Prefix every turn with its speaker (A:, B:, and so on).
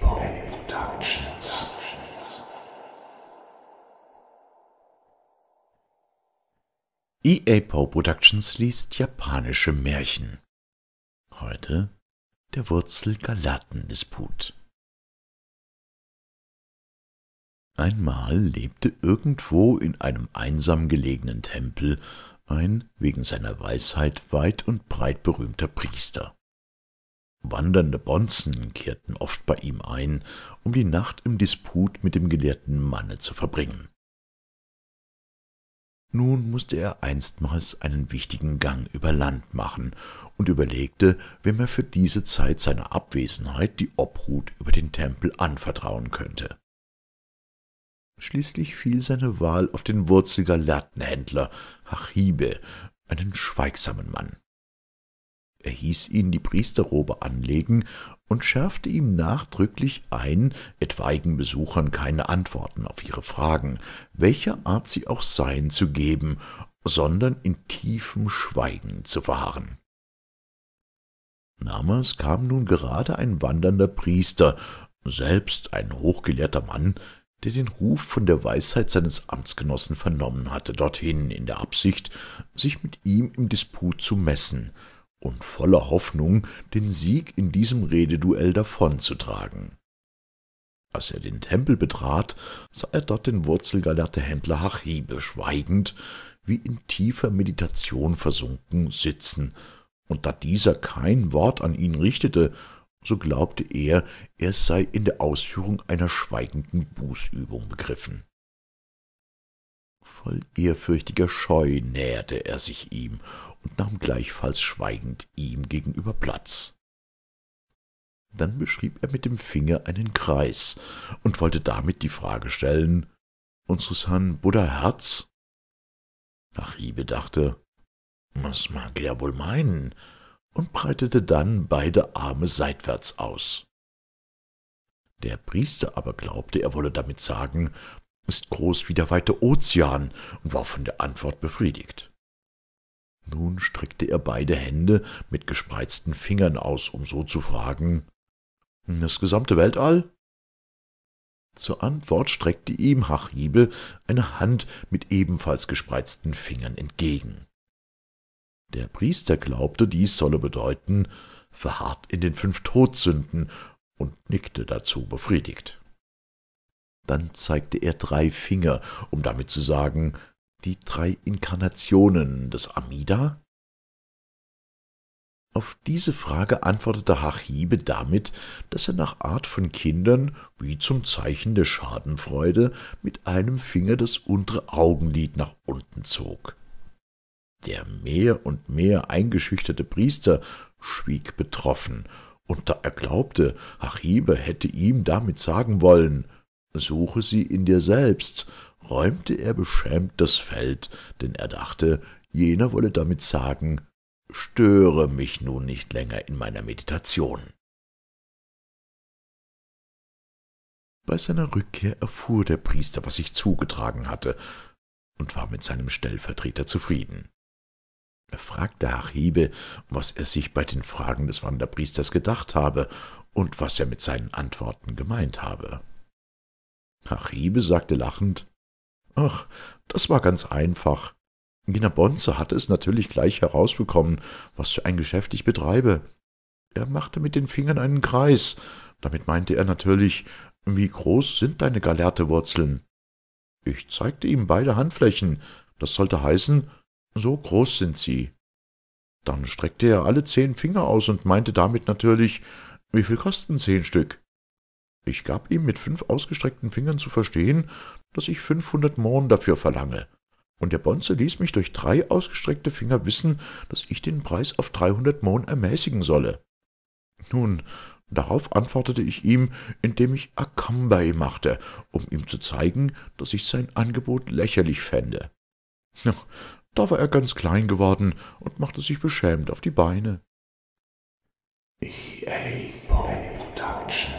A: Productions. EA Poe Productions liest japanische Märchen. Heute der Wurzel Galatendisput. Einmal lebte irgendwo in einem einsam gelegenen Tempel ein wegen seiner Weisheit weit und breit berühmter Priester. Wandernde Bonzen kehrten oft bei ihm ein, um die Nacht im Disput mit dem gelehrten Manne zu verbringen. Nun mußte er einstmals einen wichtigen Gang über Land machen und überlegte, wem er für diese Zeit seiner Abwesenheit die Obhut über den Tempel anvertrauen könnte. Schließlich fiel seine Wahl auf den Wurzelger Lattenhändler Hachibe, einen schweigsamen Mann. Er hieß ihn die Priesterrobe anlegen und schärfte ihm nachdrücklich ein, etwaigen Besuchern keine Antworten auf ihre Fragen, welcher Art sie auch seien, zu geben, sondern in tiefem Schweigen zu verharren. Namers kam nun gerade ein wandernder Priester, selbst ein hochgelehrter Mann, der den Ruf von der Weisheit seines Amtsgenossen vernommen hatte, dorthin in der Absicht, sich mit ihm im Disput zu messen – und voller Hoffnung, den Sieg in diesem Rededuell davonzutragen. Als er den Tempel betrat, sah er dort den Wurzelgalaterhändler Hachibe schweigend, wie in tiefer Meditation versunken, sitzen, und da dieser kein Wort an ihn richtete, so glaubte er, er sei in der Ausführung einer schweigenden Bußübung begriffen voll ehrfürchtiger Scheu näherte er sich ihm und nahm gleichfalls schweigend ihm gegenüber Platz. Dann beschrieb er mit dem Finger einen Kreis und wollte damit die Frage stellen, unseres Herrn Buddha Herz? Achibe dachte, was mag er wohl meinen, und breitete dann beide Arme seitwärts aus. Der Priester aber glaubte, er wolle damit sagen, ist groß wie der weite Ozean und war von der Antwort befriedigt. Nun streckte er beide Hände mit gespreizten Fingern aus, um so zu fragen Das gesamte Weltall? Zur Antwort streckte ihm Hachibe eine Hand mit ebenfalls gespreizten Fingern entgegen. Der Priester glaubte, dies solle bedeuten, verharrt in den fünf Todsünden und nickte dazu befriedigt. Dann zeigte er drei Finger, um damit zu sagen, die drei Inkarnationen des Amida? Auf diese Frage antwortete Hachibe damit, dass er nach Art von Kindern, wie zum Zeichen der Schadenfreude, mit einem Finger das untere Augenlid nach unten zog. Der mehr und mehr eingeschüchterte Priester schwieg betroffen, und da er glaubte, Hachibe hätte ihm damit sagen wollen, suche sie in dir selbst, räumte er beschämt das Feld, denn er dachte, jener wolle damit sagen, störe mich nun nicht länger in meiner Meditation. Bei seiner Rückkehr erfuhr der Priester, was sich zugetragen hatte, und war mit seinem Stellvertreter zufrieden. Er fragte Hachibe, was er sich bei den Fragen des Wanderpriesters gedacht habe und was er mit seinen Antworten gemeint habe. Haribe sagte lachend, »Ach, das war ganz einfach. Jener Bonze hatte es natürlich gleich herausbekommen, was für ein Geschäft ich betreibe. Er machte mit den Fingern einen Kreis. Damit meinte er natürlich, wie groß sind deine Galertewurzeln? Ich zeigte ihm beide Handflächen. Das sollte heißen, so groß sind sie. Dann streckte er alle zehn Finger aus und meinte damit natürlich, wie viel kosten zehn Stück? Ich gab ihm mit fünf ausgestreckten Fingern zu verstehen, dass ich fünfhundert Mohn dafür verlange, und der Bonze ließ mich durch drei ausgestreckte Finger wissen, dass ich den Preis auf dreihundert Mohn ermäßigen solle. Nun, darauf antwortete ich ihm, indem ich Akambay machte, um ihm zu zeigen, dass ich sein Angebot lächerlich fände. da war er ganz klein geworden und machte sich beschämt auf die Beine. EA Production